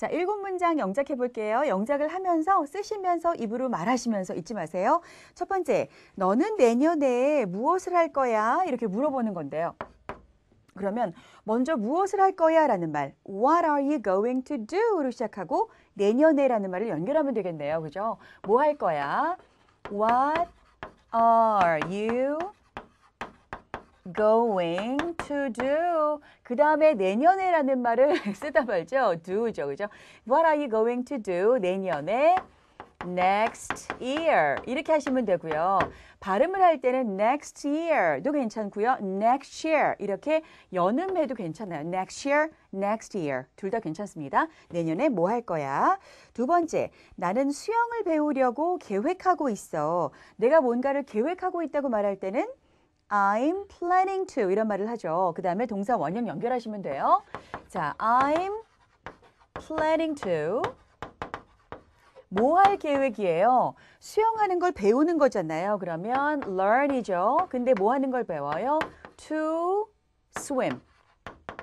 자, 일곱 문장 영작해 볼게요. 영작을 하면서 쓰시면서 입으로 말하시면서 잊지 마세요. 첫 번째, 너는 내년에 무엇을 할 거야? 이렇게 물어보는 건데요. 그러면 먼저 무엇을 할 거야? 라는 말 What are you going to do? 로 시작하고 내년에 라는 말을 연결하면 되겠네요. 그죠? 뭐 할 거야? What are you going to do. 그 다음에 내년에라는 말을 쓰다 말죠. do죠. 그죠? What are you going to do? 내년에 next year 이렇게 하시면 되고요. 발음을 할 때는 next year도 괜찮고요. next year 이렇게 연음해도 괜찮아요. next year, next year 둘 다 괜찮습니다. 내년에 뭐 할 거야? 두 번째, 나는 수영을 배우려고 계획하고 있어. 내가 뭔가를 계획하고 있다고 말할 때는 I'm planning to 이런 말을 하죠. 그 다음에 동사 원형 연결하시면 돼요. 자, I'm planning to 뭐 할 계획이에요? 수영하는 걸 배우는 거잖아요. 그러면 learn이죠. 근데 뭐 하는 걸 배워요? to swim.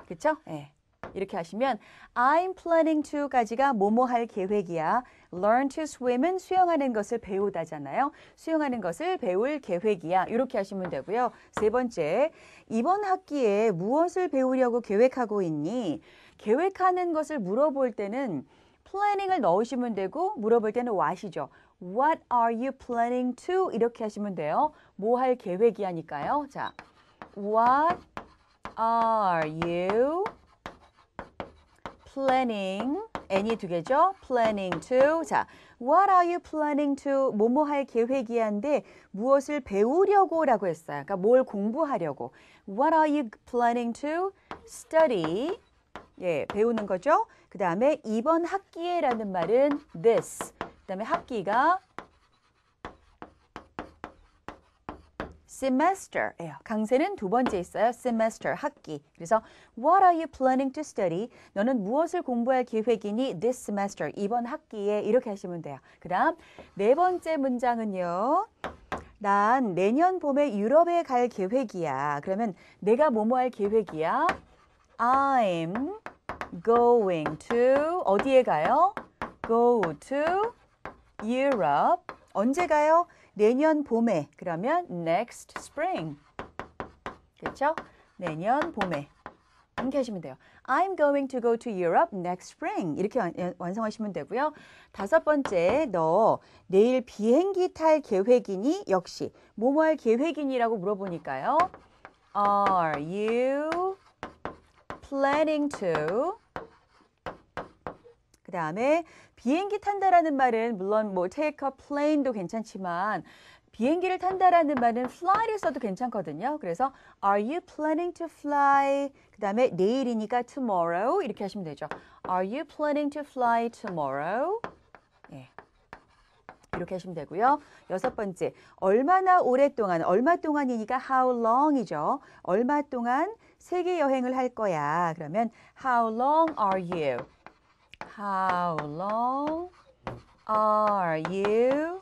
그쵸? 예. 네. 이렇게 하시면 I'm planning to까지가 뭐뭐 할 계획이야. learn to swim은 수영하는 것을 배우다잖아요. 수영하는 것을 배울 계획이야. 이렇게 하시면 되고요. 세 번째, 이번 학기에 무엇을 배우려고 계획하고 있니? 계획하는 것을 물어볼 때는 planning을 넣으시면 되고 물어볼 때는 what이죠. What are you planning to? 이렇게 하시면 돼요. 뭐 할 계획이 하니까요. 자, what are you planning n이 두 개죠. planning to. 자, what are you planning to? 뭐뭐 할 계획이야인데 무엇을 배우려고라고 했어요. 그러니까 뭘 공부하려고. What are you planning to study? 예, 배우는 거죠. 그다음에 이번 학기에라는 말은 this. 그다음에 학기가 semester예요. 강세는 두 번째 있어요. semester 학기. 그래서 what are you planning to study? 너는 무엇을 공부할 계획이니 this semester 이번 학기에 이렇게 하시면 돼요. 그다음 네 번째 문장은요. 난 내년 봄에 유럽에 갈 계획이야. 그러면 내가 뭐 뭐 할 계획이야? I'm going to 어디에 가요? go to Europe 언제 가요? 내년 봄에. 그러면 next spring. 그렇죠? 내년 봄에. 이렇게 하시면 돼요. I'm going to go to Europe next spring. 이렇게 예, 완성하시면 되고요. 다섯 번째, 너 내일 비행기 탈 계획이니? 역시 뭐뭐 뭐 할 계획이니라고 물어보니까요. Are you planning to 그 다음에 비행기 탄다라는 말은 물론 뭐 take a plane도 괜찮지만 비행기를 탄다라는 말은 fly를 써도 괜찮거든요. 그래서 are you planning to fly? 그 다음에 내일이니까 tomorrow 이렇게 하시면 되죠. Are you planning to fly tomorrow? 예. 이렇게 하시면 되고요. 여섯 번째, 얼마나 오랫동안, 얼마 동안이니까 how long이죠. 얼마 동안 세계 여행을 할 거야. 그러면 how long are you? How long are you?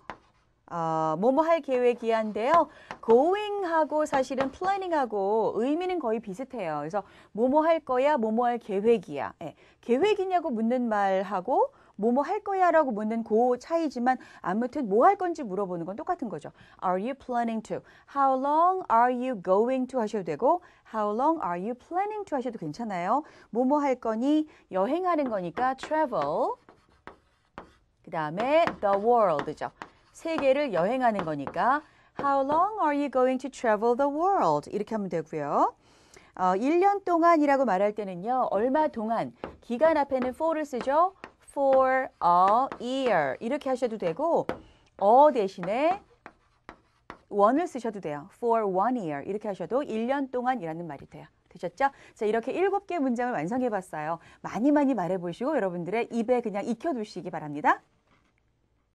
어, 뭐뭐 할계획이야인데요 going하고 사실은 planning하고 의미는 거의 비슷해요. 그래서 뭐뭐 할 거야, 뭐뭐 할 계획이야. 예, 계획이냐고 묻는 말하고 뭐뭐 할 거야 라고 묻는 그 차이지만 아무튼 뭐 할 건지 물어보는 건 똑같은 거죠. Are you planning to? How long are you going to? 하셔도 되고 How long are you planning to? 하셔도 괜찮아요. 뭐뭐 할 거니 여행하는 거니까 travel 그 다음에 the world죠. 세계를 여행하는 거니까 How long are you going to travel the world? 이렇게 하면 되고요. 어, 1년 동안이라고 말할 때는요. 얼마 동안, 기간 앞에는 for를 쓰죠. for a year 이렇게 하셔도 되고 어 대신에 원을 쓰셔도 돼요. for one year 이렇게 하셔도 1년 동안이라는 말이 돼요. 되셨죠? 자, 이렇게 7개 문장을 완성해 봤어요. 많이 많이 말해 보시고 여러분들의 입에 그냥 익혀 두시기 바랍니다.